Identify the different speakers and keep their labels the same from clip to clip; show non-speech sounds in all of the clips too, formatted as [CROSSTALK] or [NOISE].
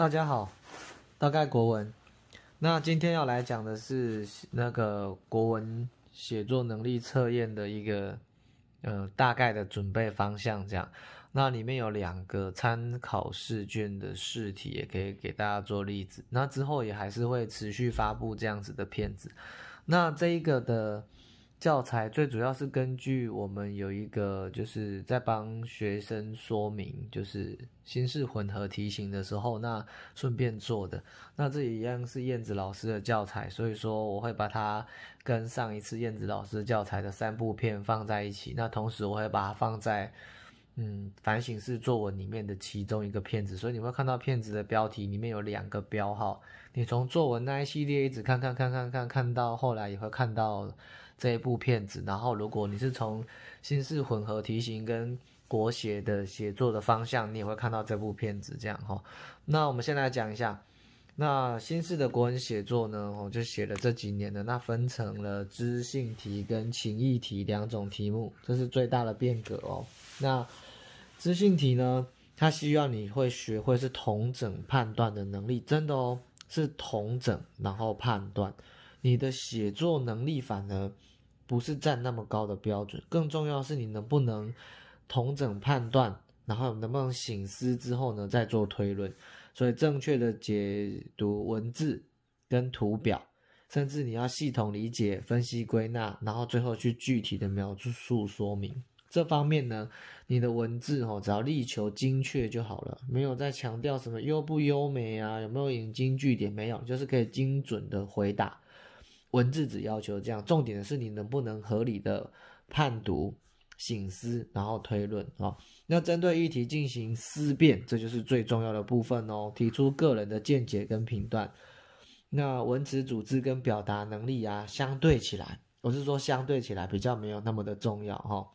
Speaker 1: 大家好，大概国文，那今天要来讲的是那个国文写作能力测验的一个，呃，大概的准备方向这样。那里面有两个参考试卷的试题，也可以给大家做例子。那之后也还是会持续发布这样子的片子。那这一个的。教材最主要是根据我们有一个就是在帮学生说明，就是新式混合题型的时候，那顺便做的。那这也一样是燕子老师的教材，所以说我会把它跟上一次燕子老师教材的三部片放在一起。那同时我会把它放在嗯反省式作文里面的其中一个片子，所以你会看到片子的标题里面有两个标号。你从作文那一系列一直看看看看看，看到后来也会看到。这一部片子，然后如果你是从新式混合题型跟国写的写作的方向，你也会看到这部片子这样哈。那我们先在讲一下，那新式的国文写作呢，我就写了这几年的，那分成了知性题跟情意题两种题目，这是最大的变革哦。那知性题呢，它需要你会学会是同整判断的能力，真的哦，是同整然后判断你的写作能力反而。不是站那么高的标准，更重要的是你能不能同整判断，然后能不能醒思之后呢再做推论。所以正确的解读文字跟图表，甚至你要系统理解、分析、归纳，然后最后去具体的描述说明。这方面呢，你的文字哦，只要力求精确就好了。没有在强调什么优不优美啊，有没有引经据典？没有，就是可以精准的回答。文字只要求这样，重点的是你能不能合理的判读、醒思，然后推论啊。那针对议题进行思辨，这就是最重要的部分哦。提出个人的见解跟评断。那文词组织跟表达能力啊，相对起来，我是说相对起来比较没有那么的重要哈。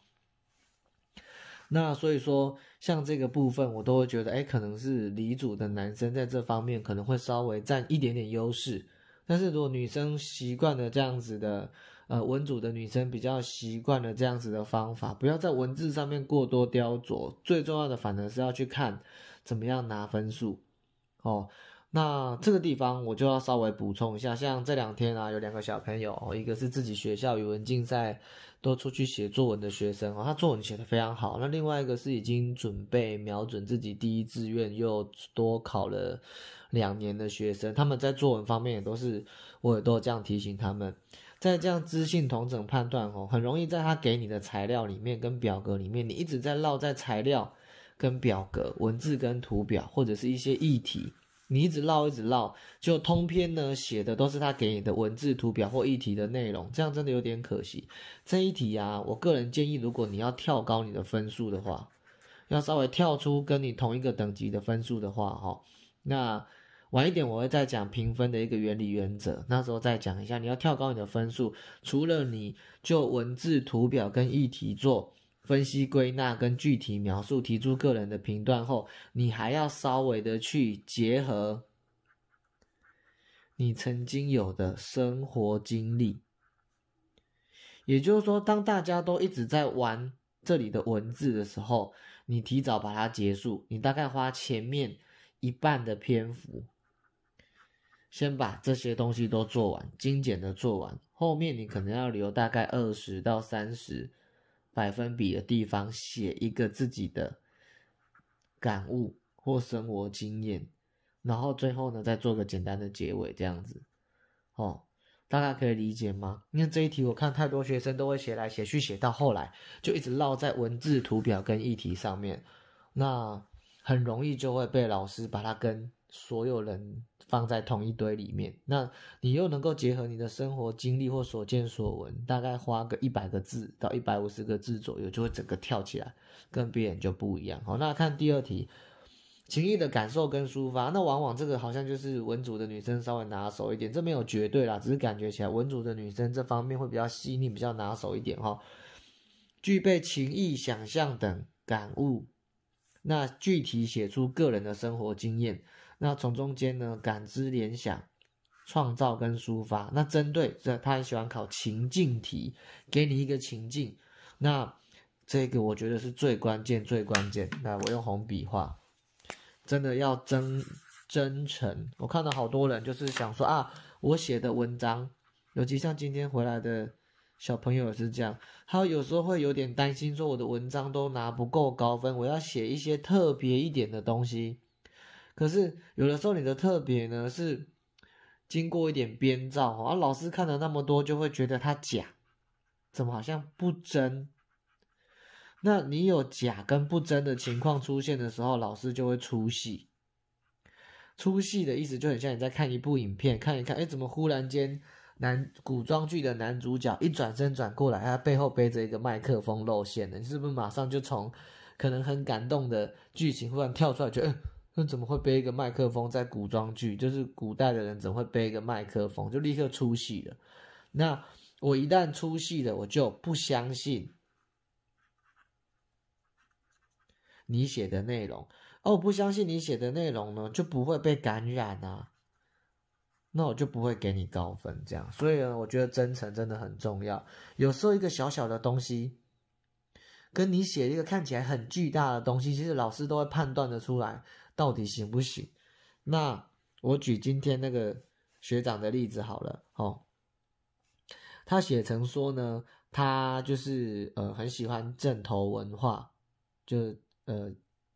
Speaker 1: 那所以说，像这个部分，我都会觉得，哎，可能是离组的男生在这方面可能会稍微占一点点优势。但是如果女生习惯了这样子的，呃，文组的女生比较习惯了这样子的方法，不要在文字上面过多雕琢。最重要的反而是要去看，怎么样拿分数。哦，那这个地方我就要稍微补充一下，像这两天啊，有两个小朋友，一个是自己学校语文竞赛都出去写作文的学生哦，他作文写得非常好。那另外一个是已经准备瞄准自己第一志愿，又多考了。两年的学生，他们在作文方面也都是，我也都这样提醒他们，在这样知性同整判断哦，很容易在他给你的材料里面跟表格里面，你一直在绕在材料跟表格文字跟图表或者是一些议题，你一直绕一直绕，就通篇呢写的都是他给你的文字图表或议题的内容，这样真的有点可惜。这一题啊，我个人建议，如果你要跳高你的分数的话，要稍微跳出跟你同一个等级的分数的话，哈，那。晚一点我会再讲评分的一个原理原则，那时候再讲一下。你要跳高你的分数，除了你就文字、图表跟议题做分析、归纳跟具体描述，提出个人的评断后，你还要稍微的去结合你曾经有的生活经历。也就是说，当大家都一直在玩这里的文字的时候，你提早把它结束。你大概花前面一半的篇幅。先把这些东西都做完，精简的做完，后面你可能要留大概二十到三十百分比的地方写一个自己的感悟或生活经验，然后最后呢再做个简单的结尾，这样子，哦，大家可以理解吗？因为这一题我看太多学生都会写来写去，写到后来就一直落在文字、图表跟议题上面，那很容易就会被老师把它跟。所有人放在同一堆里面，那你又能够结合你的生活经历或所见所闻，大概花个一百个字到一百五十个字左右，就会整个跳起来，跟别人就不一样。好，那看第二题，情意的感受跟抒发，那往往这个好像就是文组的女生稍微拿手一点，这没有绝对啦，只是感觉起来文组的女生这方面会比较细腻，比较拿手一点哈。具备情意、想象等感悟，那具体写出个人的生活经验。那从中间呢，感知、联想、创造跟抒发。那针对这，他很喜欢考情境题，给你一个情境。那这个我觉得是最关键、最关键。那我用红笔画，真的要真真诚。我看到好多人就是想说啊，我写的文章，尤其像今天回来的小朋友也是这样，他有时候会有点担心说，我的文章都拿不够高分，我要写一些特别一点的东西。可是有的时候你的特别呢是经过一点编造啊，老师看了那么多就会觉得他假，怎么好像不真？那你有假跟不真的情况出现的时候，老师就会出戏。出戏的意思就很像你在看一部影片，看一看，哎，怎么忽然间男古装剧的男主角一转身转过来，他背后背着一个麦克风露馅了？你是不是马上就从可能很感动的剧情忽然跳出来，觉得？那怎么会背一个麦克风在古装剧？就是古代的人怎会背一个麦克风就立刻出戏了？那我一旦出戏了，我就不相信你写的内容。哦，不相信你写的内容呢，就不会被感染啊。那我就不会给你高分。这样，所以呢，我觉得真诚真的很重要。有时候一个小小的东西。跟你写一个看起来很巨大的东西，其实老师都会判断的出来到底行不行。那我举今天那个学长的例子好了，哦，他写成说呢，他就是呃很喜欢正头文化，就呃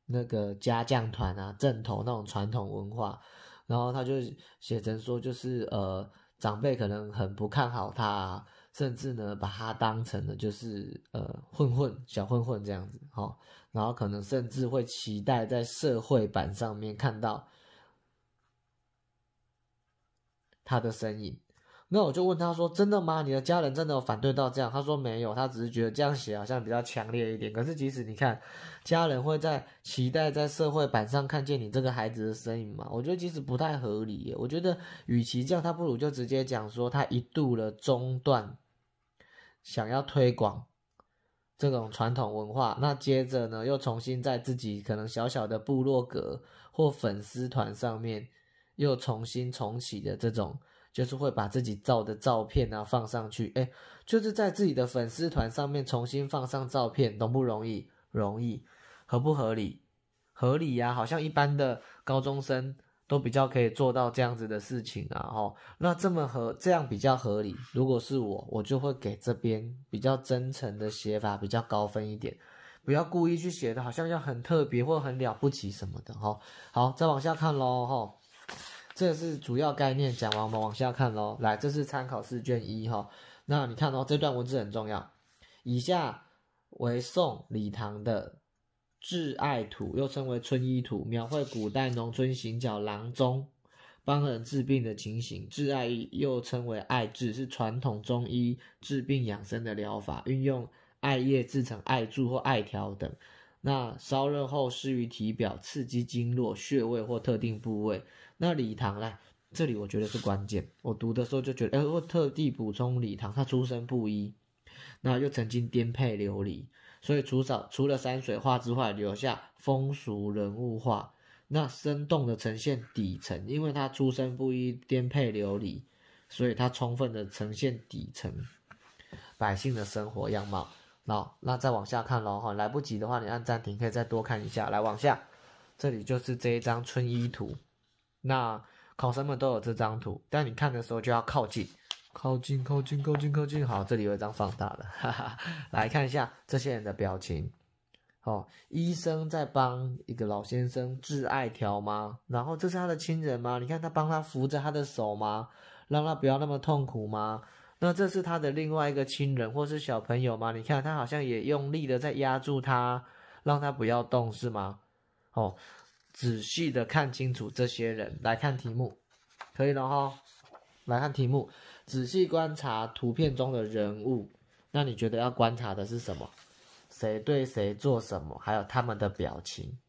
Speaker 1: 那个家将团啊，正头那种传统文化，然后他就写成说就是呃长辈可能很不看好他。甚至呢，把他当成了就是呃混混、小混混这样子，哈，然后可能甚至会期待在社会版上面看到他的身影。那我就问他说：“真的吗？你的家人真的反对到这样？”他说：“没有，他只是觉得这样写好像比较强烈一点。可是即使你看，家人会在期待在社会版上看见你这个孩子的身影吗？我觉得其实不太合理。我觉得与其这样，他不如就直接讲说他一度了中断，想要推广这种传统文化。那接着呢，又重新在自己可能小小的部落格或粉丝团上面又重新重启的这种。”就是会把自己照的照片啊放上去，哎，就是在自己的粉丝团上面重新放上照片，容不容易？容易，合不合理？合理呀，好像一般的高中生都比较可以做到这样子的事情啊，哦，那这么合，这样比较合理。如果是我，我就会给这边比较真诚的写法比较高分一点，不要故意去写的，好像要很特别或很了不起什么的，哈。好，再往下看喽，哦。这是主要概念讲完，我们往下看喽。来，这是参考试卷一哈。那你看哦，这段文字很重要。以下为宋李唐的《挚爱图》，又称为《村医图》，描绘古代农村行脚郎中帮人治病的情形。治艾又称为艾炙，是传统中医治病养生的疗法，运用艾叶制成艾柱或艾条等，那烧热后施于体表，刺激经络、穴位或特定部位。那李唐呢，这里我觉得是关键。我读的时候就觉得，哎，我特地补充李唐，他出身布衣，那又曾经颠沛流离，所以除少除了山水画之外，留下风俗人物画，那生动的呈现底层，因为他出身布衣，颠沛流离，所以他充分的呈现底层百姓的生活样貌。那那再往下看喽，哈，来不及的话你按暂停，可以再多看一下。来往下，这里就是这一张春衣图。那考生们都有这张图，但你看的时候就要靠近，靠近，靠近，靠近，靠近。好，这里有一张放大的，来看一下这些人的表情。哦，医生在帮一个老先生治艾条吗？然后这是他的亲人吗？你看他帮他扶着他的手吗？让他不要那么痛苦吗？那这是他的另外一个亲人或是小朋友吗？你看他好像也用力的在压住他，让他不要动是吗？哦。仔细的看清楚这些人，来看题目，可以了哈。来看题目，仔细观察图片中的人物，那你觉得要观察的是什么？谁对谁做什么？还有他们的表情。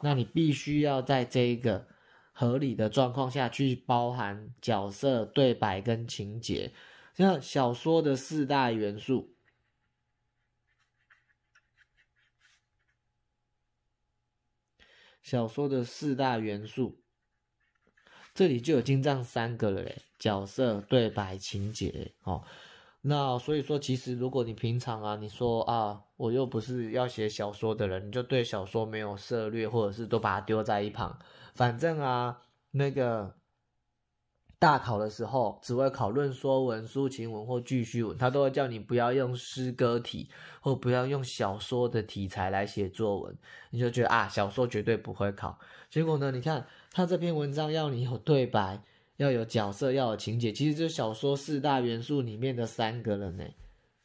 Speaker 1: 那你必须要在这一个合理的状况下去包含角色对白跟情节，像小说的四大元素。小说的四大元素，这里就有这样三个了嘞，角色、对白、情节，哦，那所以说，其实如果你平常啊，你说啊，我又不是要写小说的人，你就对小说没有涉略，或者是都把它丢在一旁，反正啊，那个。大考的时候，只会考论说文、抒情文或记叙文，他都会叫你不要用诗歌体或不要用小说的题材来写作文。你就觉得啊，小说绝对不会考。结果呢，你看他这篇文章要你有对白，要有角色，要有情节，其实就是小说四大元素里面的三个了呢。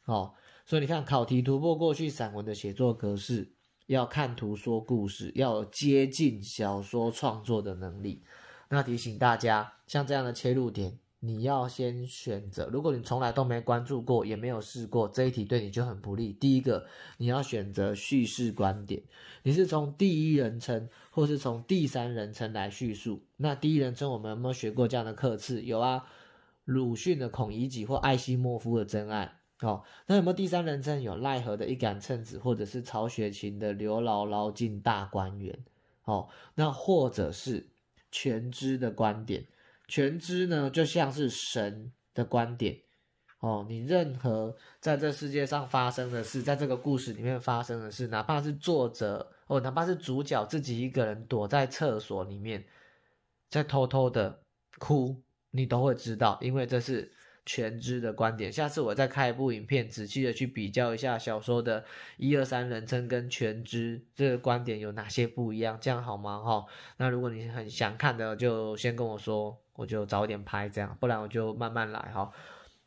Speaker 1: 哦，所以你看，考题突破过去散文的写作格式，要看图说故事，要接近小说创作的能力。那提醒大家，像这样的切入点，你要先选择。如果你从来都没关注过，也没有试过这一题，对你就很不利。第一个，你要选择叙事观点，你是从第一人称或是从第三人称来叙述。那第一人称我们有没有学过这样的课次？有啊，鲁迅的《孔乙己》或艾希莫夫的《真爱》。好，那有没有第三人称？有奈何的一杆秤子，或者是曹雪芹的《刘姥姥进大观园》。好，那或者是。全知的观点，全知呢就像是神的观点哦。你任何在这世界上发生的事，在这个故事里面发生的事，哪怕是作者哦，哪怕是主角自己一个人躲在厕所里面在偷偷的哭，你都会知道，因为这是。全知的观点，下次我再开一部影片，仔细的去比较一下小说的一二三人称跟全知这个观点有哪些不一样，这样好吗？哈，那如果你很想看的，就先跟我说，我就早点拍，这样，不然我就慢慢来哈。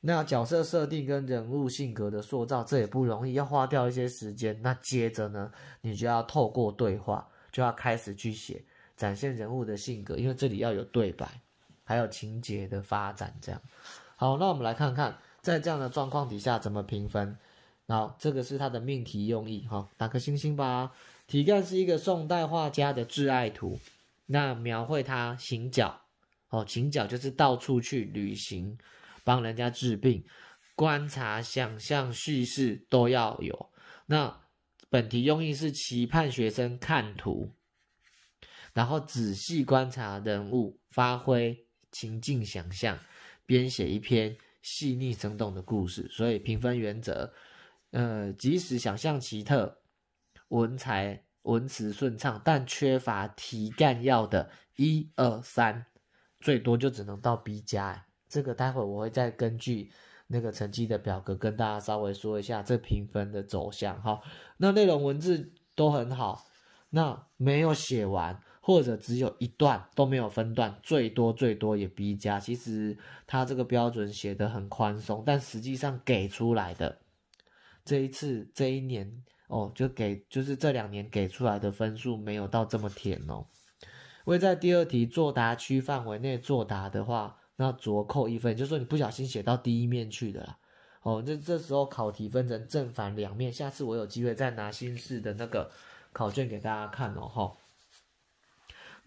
Speaker 1: 那角色设定跟人物性格的塑造，这也不容易，要花掉一些时间。那接着呢，你就要透过对话，就要开始去写，展现人物的性格，因为这里要有对白，还有情节的发展，这样。好，那我们来看看在这样的状况底下怎么评分。好，这个是它的命题用意哈，打个星星吧。题干是一个宋代画家的挚爱图，那描绘他行脚，哦，行脚就是到处去旅行，帮人家治病，观察、想象、叙事都要有。那本题用意是期盼学生看图，然后仔细观察人物，发挥情境想象。编写一篇细腻生动的故事，所以评分原则，呃，即使想象奇特，文采文词顺畅，但缺乏题干要的“一、二、三”，最多就只能到 B 加。这个待会我会再根据那个成绩的表格跟大家稍微说一下这评分的走向哈。那内容文字都很好，那没有写完。或者只有一段都没有分段，最多最多也 B 加。其实它这个标准写的很宽松，但实际上给出来的这一次、这一年哦，就给就是这两年给出来的分数没有到这么甜哦。为在第二题作答区范围内作答的话，那酌扣一分，就是说你不小心写到第一面去的啦。哦，这这时候考题分成正反两面。下次我有机会再拿新式的那个考卷给大家看哦，哈。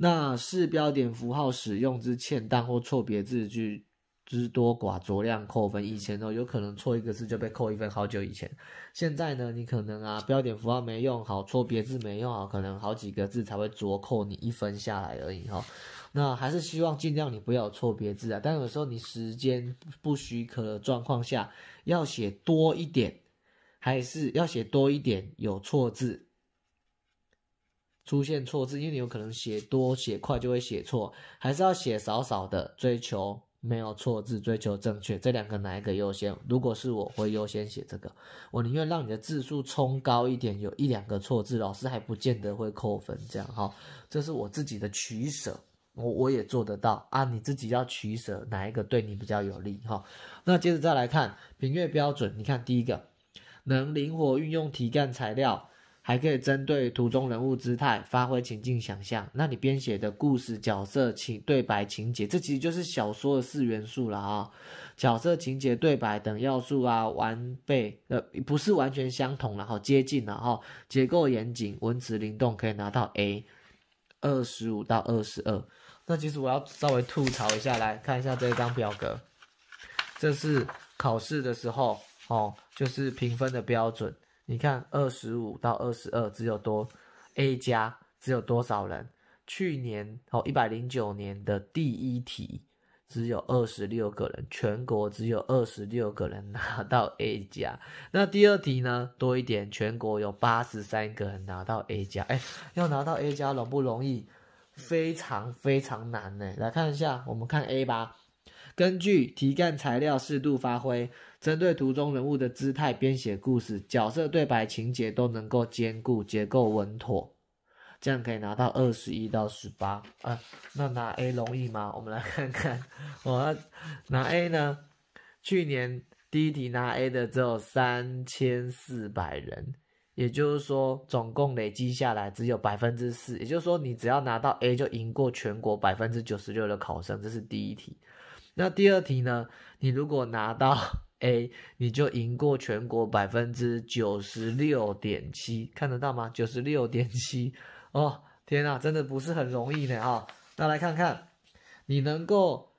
Speaker 1: 那是标点符号使用之欠当或错别字句之多寡酌量扣分，以前哦有可能错一个字就被扣一分，好久以前。现在呢，你可能啊标点符号没用好，错别字没用好，可能好几个字才会酌扣你一分下来而已哈。那还是希望尽量你不要有错别字啊，但有时候你时间不许可的状况下，要写多一点，还是要写多一点，有错字。出现错字，因为你有可能写多写快就会写错，还是要写少少的，追求没有错字，追求正确，这两个哪一个优先？如果是我，会优先写这个，我宁愿让你的字数冲高一点，有一两个错字，老师还不见得会扣分，这样哈，这是我自己的取舍，我我也做得到啊，你自己要取舍哪一个对你比较有利哈。那接着再来看评阅标准，你看第一个，能灵活运用题干材料。还可以针对图中人物姿态发挥情境想象。那你编写的故事角色情、对白、情节，这其实就是小说的四元素了啊。角色、情节、对白等要素啊，完备，呃，不是完全相同，然后接近了哈，结构严谨，文字灵动，可以拿到 A，二十五到二十二。那其实我要稍微吐槽一下，来看一下这张表格，这是考试的时候哦，就是评分的标准。你看，二十五到二十二只有多 A 加只有多少人？去年哦，一百零九年的第一题只有二十六个人，全国只有二十六个人拿到 A 加。那第二题呢？多一点，全国有八十三个人拿到 A 加。哎，要拿到 A 加容不容易？非常非常难呢。来看一下，我们看 A 吧。根据题干材料适度发挥，针对图中人物的姿态编写故事，角色对白情节都能够兼顾，结构稳妥，这样可以拿到二十一到十八。啊，那拿 A 容易吗？我们来看看，我拿 A 呢？去年第一题拿 A 的只有三千四百人，也就是说，总共累积下来只有百分之四。也就是说，你只要拿到 A 就赢过全国百分之九十六的考生。这是第一题。那第二题呢？你如果拿到 [LAUGHS] A，你就赢过全国百分之九十六点七，看得到吗？九十六点七哦，天哪，真的不是很容易呢啊！那来看看，你能够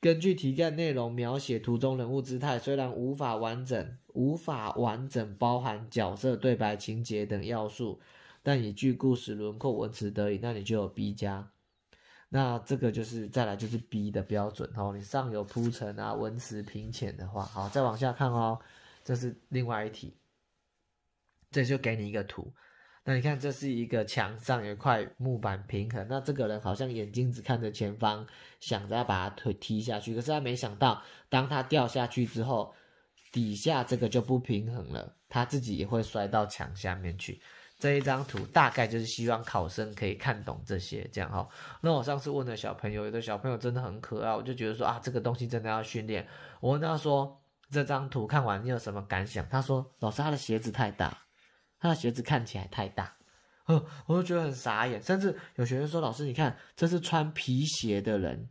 Speaker 1: 根据题干内容描写图中人物姿态，虽然无法完整、无法完整包含角色对白、情节等要素，但依据故事轮廓文词得以，那你就有 B 加。那这个就是再来就是 B 的标准哦，你上有铺陈啊，文辞平浅的话，好，再往下看哦，这是另外一题，这就给你一个图，那你看这是一个墙上有一块木板平衡，那这个人好像眼睛只看着前方，想着要把他腿踢下去，可是他没想到，当他掉下去之后，底下这个就不平衡了，他自己也会摔到墙下面去。这一张图大概就是希望考生可以看懂这些，这样哈。那我上次问了小朋友，有的小朋友真的很可爱，我就觉得说啊，这个东西真的要训练。我问他说：“这张图看完你有什么感想？”他说：“老师，他的鞋子太大，他的鞋子看起来太大。”呵，我就觉得很傻眼。甚至有学生说：“老师，你看这是穿皮鞋的人，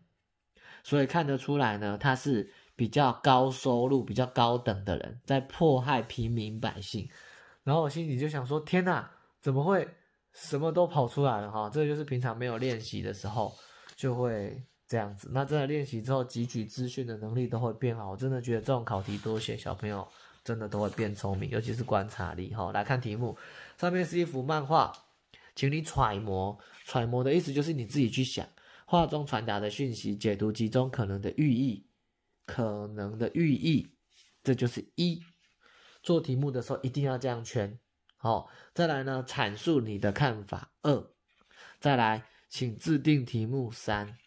Speaker 1: 所以看得出来呢，他是比较高收入、比较高等的人在迫害平民百姓。”然后我心里就想说：“天呐！”怎么会什么都跑出来了哈？这就是平常没有练习的时候就会这样子。那真的练习之后，汲取资讯的能力都会变好。我真的觉得这种考题多写，小朋友真的都会变聪明，尤其是观察力哈。来看题目，上面是一幅漫画，请你揣摩。揣摩的意思就是你自己去想画中传达的讯息，解读其中可能的寓意，可能的寓意。这就是一做题目的时候一定要这样圈。好，再来呢阐述你的看法二，再来请制定题目三，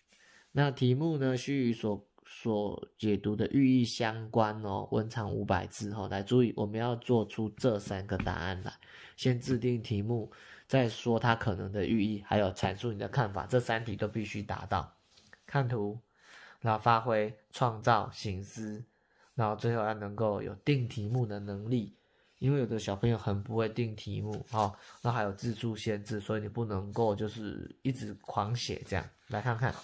Speaker 1: 那题目呢须与所所解读的寓意相关哦，文长五百字哈。来注意，我们要做出这三个答案来，先制定题目，再说它可能的寓意，还有阐述你的看法，这三题都必须达到。看图，然后发挥创造形思，然后最后要能够有定题目的能力。因为有的小朋友很不会定题目，哈，那还有字数限制，所以你不能够就是一直狂写这样。来看看，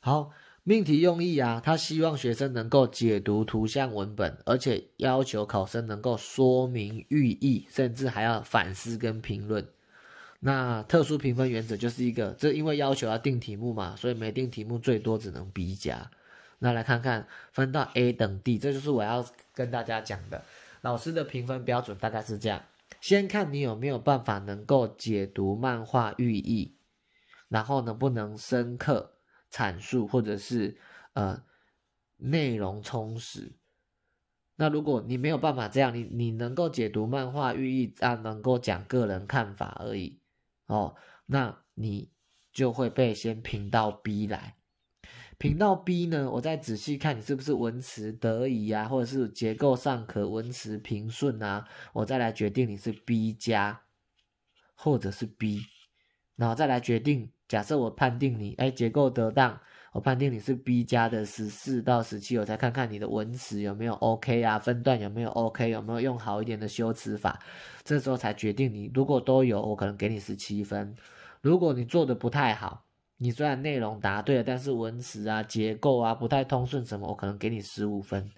Speaker 1: 好命题用意啊，他希望学生能够解读图像文本，而且要求考生能够说明寓意，甚至还要反思跟评论。那特殊评分原则就是一个，这因为要求要定题目嘛，所以没定题目最多只能 B 加。那来看看分到 A 等 D，这就是我要。跟大家讲的老师的评分标准大概是这样：先看你有没有办法能够解读漫画寓意，然后能不能深刻阐述，或者是呃内容充实。那如果你没有办法这样，你你能够解读漫画寓意，啊，能够讲个人看法而已哦，那你就会被先评到 B 来。频道 B 呢？我再仔细看你是不是文词得宜啊，或者是结构上可文词平顺啊，我再来决定你是 B 加，或者是 B，然后再来决定。假设我判定你哎结构得当，我判定你是 B 加的十四到十七，我再看看你的文词有没有 OK 啊，分段有没有 OK，有没有用好一点的修辞法，这时候才决定你。如果都有，我可能给你十七分。如果你做的不太好。你虽然内容答对了，但是文词啊、结构啊不太通顺什么，我可能给你十五分，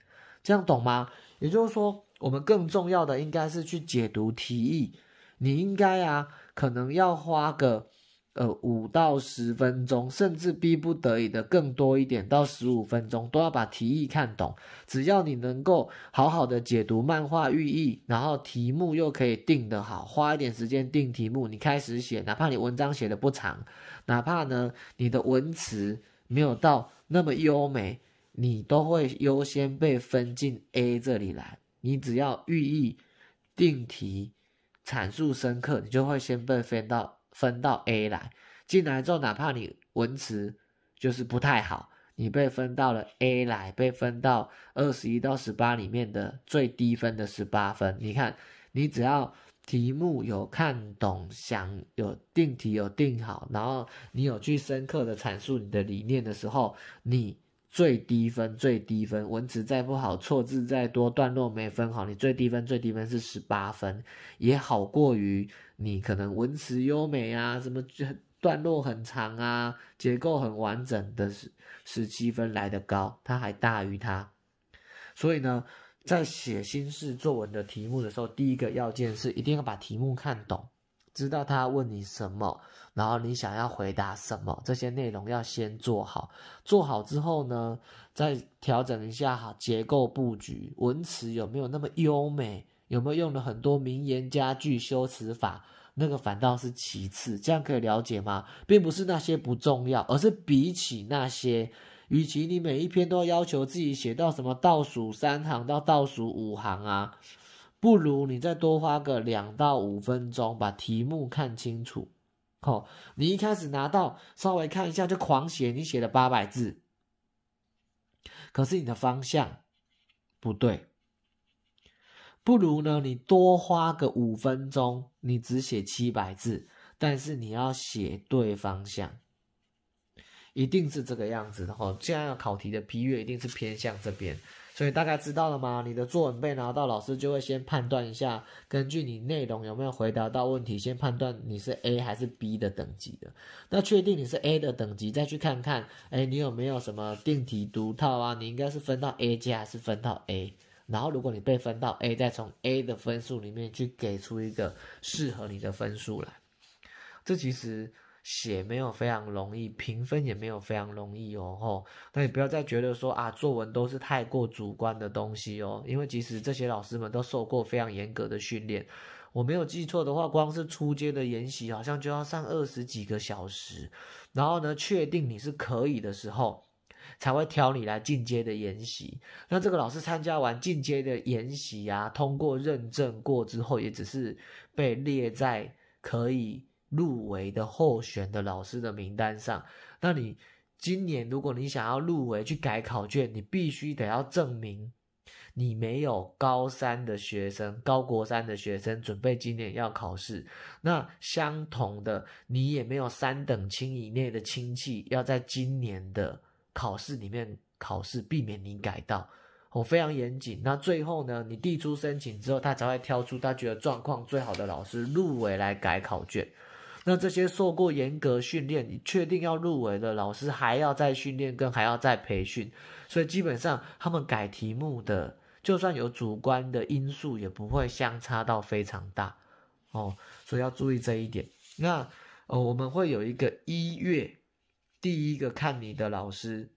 Speaker 1: 这样懂吗？也就是说，我们更重要的应该是去解读题意。你应该啊，可能要花个呃五到十分钟，甚至逼不得已的更多一点到十五分钟，都要把题意看懂。只要你能够好好的解读漫画寓意，然后题目又可以定得好，花一点时间定题目，你开始写，哪怕你文章写的不长。哪怕呢，你的文词没有到那么优美，你都会优先被分进 A 这里来。你只要寓意定题阐述深刻，你就会先被分到分到 A 来。进来之后，哪怕你文词就是不太好，你被分到了 A 来，被分到二十一到十八里面的最低分的十八分。你看，你只要。题目有看懂，想有定题有定好，然后你有去深刻的阐述你的理念的时候，你最低分最低分，文词再不好，错字再多，段落没分好，你最低分最低分是十八分，也好过于你可能文词优美啊，什么段落很长啊，结构很完整的十十七分来的高，它还大于它，所以呢。在写新式作文的题目的时候，第一个要件是一定要把题目看懂，知道他问你什么，然后你想要回答什么，这些内容要先做好。做好之后呢，再调整一下哈结构布局，文词有没有那么优美，有没有用了很多名言佳句修辞法，那个反倒是其次。这样可以了解吗？并不是那些不重要，而是比起那些。与其你每一篇都要求自己写到什么倒数三行到倒数五行啊，不如你再多花个两到五分钟把题目看清楚。好，你一开始拿到稍微看一下就狂写，你写了八百字，可是你的方向不对。不如呢，你多花个五分钟，你只写七百字，但是你要写对方向。一定是这个样子的哈，既然要考题的批阅一定是偏向这边，所以大家知道了吗？你的作文被拿到，老师就会先判断一下，根据你内容有没有回答到问题，先判断你是 A 还是 B 的等级的。那确定你是 A 的等级，再去看看，哎，你有没有什么定题独套啊？你应该是分到 A 加还是分到 A？然后如果你被分到 A，再从 A 的分数里面去给出一个适合你的分数来。这其实。写没有非常容易，评分也没有非常容易哦。吼，那你不要再觉得说啊，作文都是太过主观的东西哦。因为其实这些老师们都受过非常严格的训练。我没有记错的话，光是初阶的研习好像就要上二十几个小时。然后呢，确定你是可以的时候，才会挑你来进阶的研习。那这个老师参加完进阶的研习啊，通过认证过之后，也只是被列在可以。入围的候选的老师的名单上，那你今年如果你想要入围去改考卷，你必须得要证明你没有高三的学生、高国三的学生准备今年要考试。那相同的，你也没有三等亲以内的亲戚要在今年的考试里面考试，避免你改到。我非常严谨。那最后呢，你递出申请之后，他才会挑出他觉得状况最好的老师入围来改考卷。那这些受过严格训练、确定要入围的老师，还要再训练跟还要再培训，所以基本上他们改题目的，就算有主观的因素，也不会相差到非常大哦。所以要注意这一点。那呃，我们会有一个一月第一个看你的老师。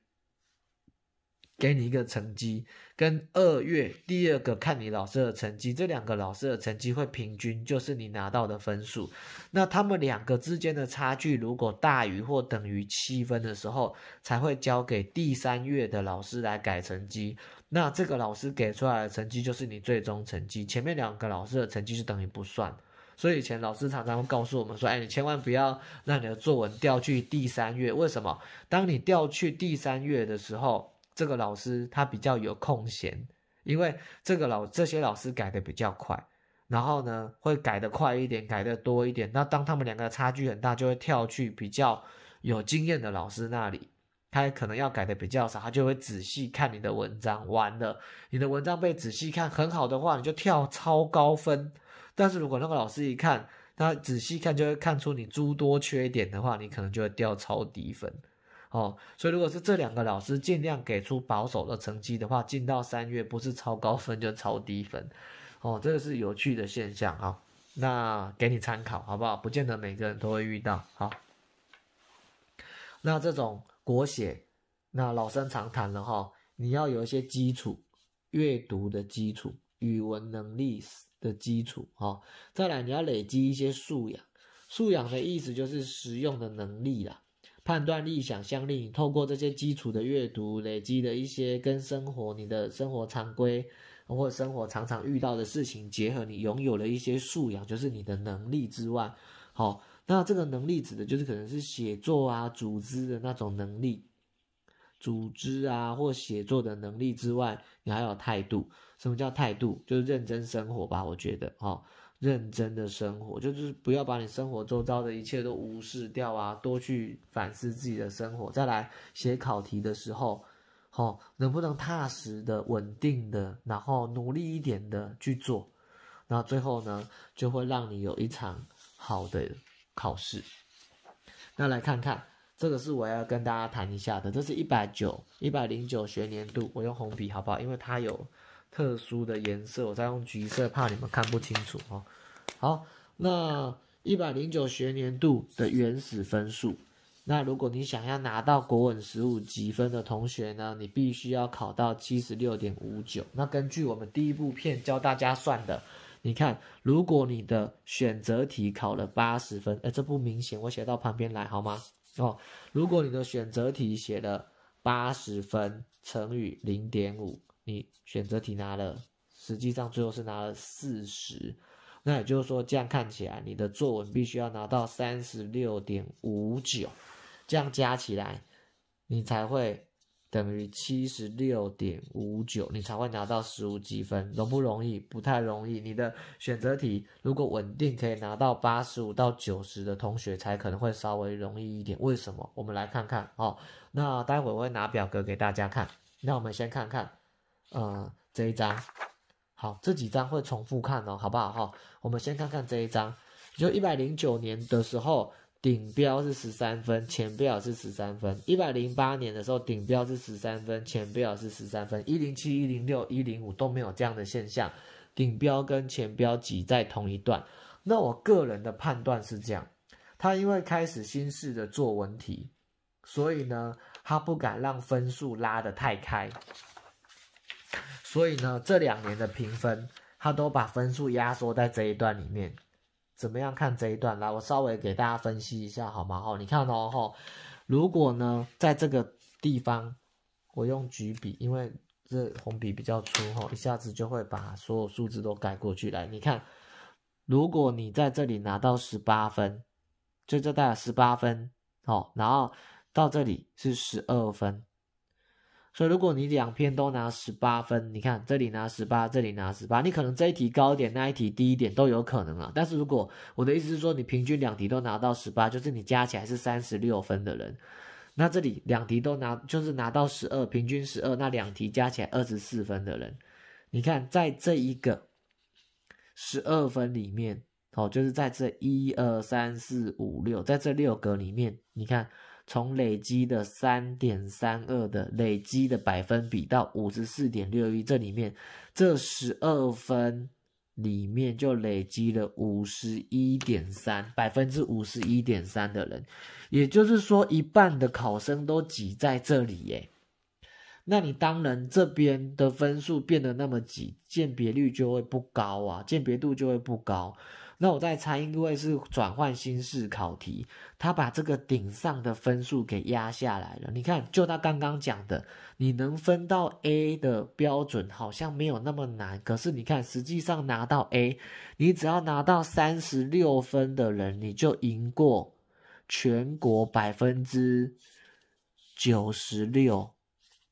Speaker 1: 给你一个成绩，跟二月第二个看你老师的成绩，这两个老师的成绩会平均，就是你拿到的分数。那他们两个之间的差距如果大于或等于七分的时候，才会交给第三月的老师来改成绩。那这个老师给出来的成绩就是你最终成绩，前面两个老师的成绩就等于不算。所以以前老师常常会告诉我们说：“哎，你千万不要让你的作文掉去第三月。为什么？当你掉去第三月的时候。”这个老师他比较有空闲，因为这个老这些老师改的比较快，然后呢会改的快一点，改的多一点。那当他们两个差距很大，就会跳去比较有经验的老师那里。他可能要改的比较少，他就会仔细看你的文章。完了，你的文章被仔细看很好的话，你就跳超高分。但是如果那个老师一看，他仔细看就会看出你诸多缺点的话，你可能就会掉超低分。哦，所以如果是这两个老师尽量给出保守的成绩的话，进到三月不是超高分就超低分，哦，这个是有趣的现象哈。那给你参考好不好？不见得每个人都会遇到好，那这种国写，那老生常谈了哈，你要有一些基础阅读的基础、语文能力的基础哈。再来你要累积一些素养，素养的意思就是实用的能力啦。判断力、想象力，透过这些基础的阅读，累积了一些跟生活、你的生活常规或生活常常遇到的事情结合，你拥有了一些素养，就是你的能力之外。好，那这个能力指的就是可能是写作啊、组织的那种能力、组织啊或写作的能力之外，你还有态度。什么叫态度？就是认真生活吧，我觉得。好。认真的生活，就是不要把你生活周遭的一切都无视掉啊，多去反思自己的生活。再来写考题的时候，哦，能不能踏实的、稳定的，然后努力一点的去做？那最后呢，就会让你有一场好的考试。那来看看，这个是我要跟大家谈一下的，这是一百九、一百零九学年度，我用红笔好不好？因为它有。特殊的颜色，我再用橘色，怕你们看不清楚哦。好，那一百零九学年度的原始分数，那如果你想要拿到国文十五级分的同学呢，你必须要考到七十六点五九。那根据我们第一部片教大家算的，你看，如果你的选择题考了八十分，哎，这不明显，我写到旁边来好吗？哦，如果你的选择题写了八十分乘以零点五。你选择题拿了，实际上最后是拿了四十，那也就是说，这样看起来，你的作文必须要拿到三十六点五九，这样加起来，你才会等于七十六点五九，你才会拿到十五积分，容不容易？不太容易。你的选择题如果稳定可以拿到八十五到九十的同学，才可能会稍微容易一点。为什么？我们来看看哦。那待会我会拿表格给大家看，那我们先看看。呃，这一张，好，这几张会重复看哦，好不好哈？我们先看看这一张，就一百零九年的时候，顶标是十三分，前标是十三分；一百零八年的时候，顶标是十三分，前标是十三分；一零七、一零六、一零五都没有这样的现象，顶标跟前标挤在同一段。那我个人的判断是这样，他因为开始新式的作文题，所以呢，他不敢让分数拉得太开。所以呢，这两年的评分，他都把分数压缩在这一段里面。怎么样看这一段？来，我稍微给大家分析一下，好吗？哦，你看哦，哦如果呢，在这个地方，我用橘笔，因为这红笔比较粗，哈，一下子就会把所有数字都改过去。来，你看，如果你在这里拿到十八分，就这带十八分，好，然后到这里是十二分。所以，如果你两篇都拿十八分，你看这里拿十八，这里拿十八，你可能这一题高一点，那一题低一点都有可能啊。但是如果我的意思是说，你平均两题都拿到十八，就是你加起来是三十六分的人，那这里两题都拿，就是拿到十二，平均十二，那两题加起来二十四分的人，你看在这一个十二分里面，哦，就是在这一二三四五六，在这六格里面，你看。从累积的三点三二的累积的百分比到五十四点六一，这里面这十二分里面就累积了五十一点三百分之五十一点三的人，也就是说一半的考生都挤在这里耶。那你当然这边的分数变得那么挤，鉴别率就会不高啊，鉴别度就会不高。那我再猜，因为是转换新式考题，他把这个顶上的分数给压下来了。你看，就他刚刚讲的，你能分到 A 的标准好像没有那么难，可是你看，实际上拿到 A，你只要拿到三十六分的人，你就赢过全国百分之九十六。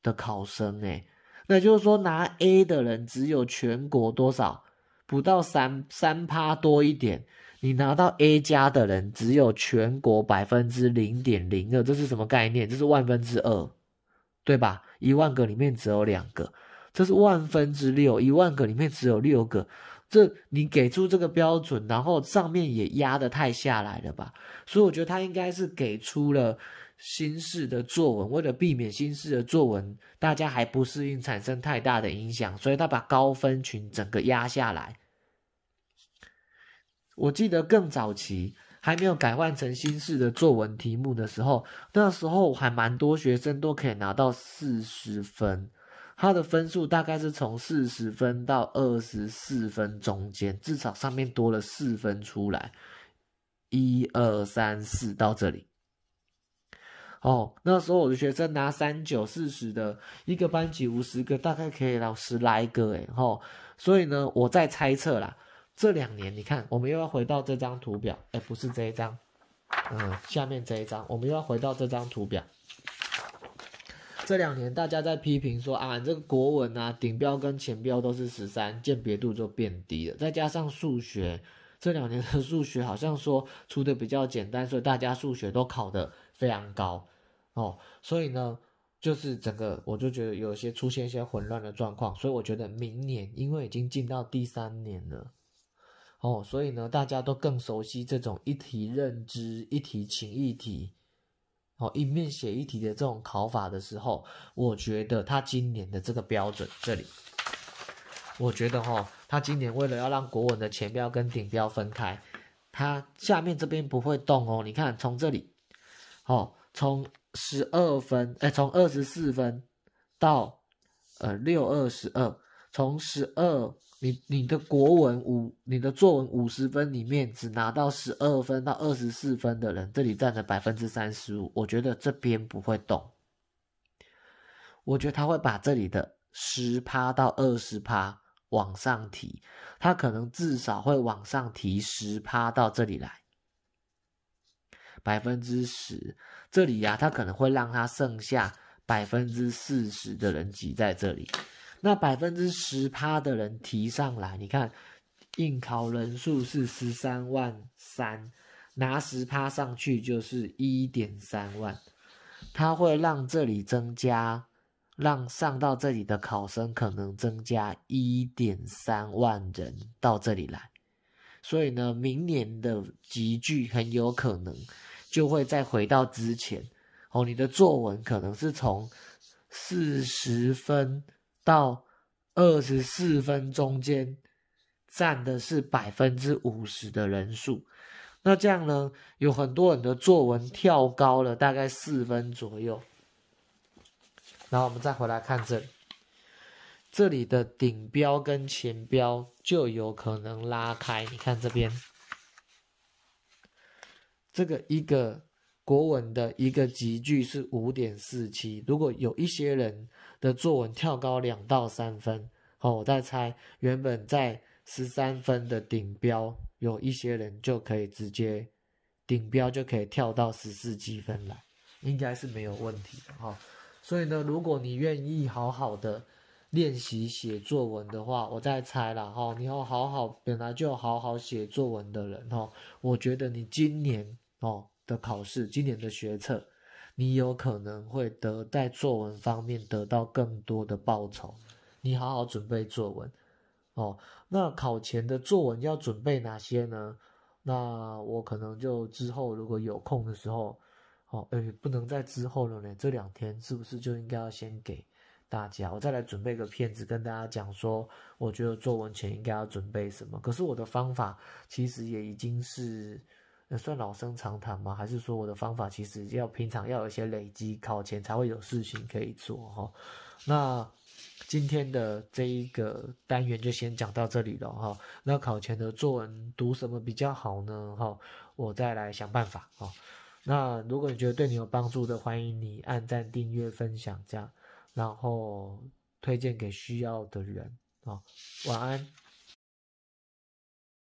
Speaker 1: 的考生哎，那就是说拿 A 的人只有全国多少不到三三趴多一点，你拿到 A 加的人只有全国百分之零点零二，这是什么概念？这是万分之二，对吧？一万个里面只有两个，这是万分之六，一万个里面只有六个。这你给出这个标准，然后上面也压得太下来了吧？所以我觉得他应该是给出了。新式的作文，为了避免新式的作文大家还不适应产生太大的影响，所以他把高分群整个压下来。我记得更早期还没有改换成新式的作文题目的时候，那时候还蛮多学生都可以拿到四十分，他的分数大概是从四十分到二十四分中间，至少上面多了四分出来，一二三四到这里。哦，那时候我的学生拿三九四十的一个班级五十个，大概可以老师来一个哎哦，所以呢，我在猜测啦。这两年你看，我们又要回到这张图表，哎，不是这一张，嗯，下面这一张，我们又要回到这张图表。这两年大家在批评说啊，这个国文啊，顶标跟前标都是十三，鉴别度就变低了。再加上数学，这两年的数学好像说出的比较简单，所以大家数学都考的。非常高哦，所以呢，就是整个我就觉得有些出现一些混乱的状况，所以我觉得明年因为已经进到第三年了哦，所以呢，大家都更熟悉这种一题认知、一题情、一题哦一面写一题的这种考法的时候，我觉得他今年的这个标准这里，我觉得哈，他今年为了要让国文的前标跟顶标分开，他下面这边不会动哦，你看从这里。哦，从十二分，哎，从二十四分到呃六二十二，从十二，你你的国文五，你的作文五十分里面只拿到十二分到二十四分的人，这里占了百分之三十五，我觉得这边不会动，我觉得他会把这里的十趴到二十趴往上提，他可能至少会往上提十趴到这里来。百分之十，这里呀，他可能会让他剩下百分之四十的人挤在这里，那百分之十趴的人提上来，你看，应考人数是十三万三，拿十趴上去就是一点三万，他会让这里增加，让上到这里的考生可能增加一点三万人到这里来，所以呢，明年的集聚很有可能。就会再回到之前，哦，你的作文可能是从四十分到二十四分中间占的是百分之五十的人数，那这样呢，有很多人的作文跳高了大概四分左右，然后我们再回来看这里，这里的顶标跟前标就有可能拉开，你看这边。这个一个国文的一个集句是五点四七，如果有一些人的作文跳高两到三分，哦，我在猜，原本在十三分的顶标，有一些人就可以直接顶标就可以跳到十四积分来，应该是没有问题的哈。所以呢，如果你愿意好好的练习写作文的话，我再猜了哈，你要好好本来就好好写作文的人哈，我觉得你今年。哦的考试，今年的学测，你有可能会得在作文方面得到更多的报酬。你好好准备作文。哦，那考前的作文要准备哪些呢？那我可能就之后如果有空的时候，哦，哎，不能在之后了呢。这两天是不是就应该要先给大家，我再来准备个片子跟大家讲说，我觉得作文前应该要准备什么。可是我的方法其实也已经是。那算老生常谈吗？还是说我的方法其实要平常要有一些累积，考前才会有事情可以做哈？那今天的这一个单元就先讲到这里了哈。那考前的作文读什么比较好呢？哈，我再来想办法哈，那如果你觉得对你有帮助的，欢迎你按赞、订阅、分享，这样然后推荐给需要的人啊。晚安。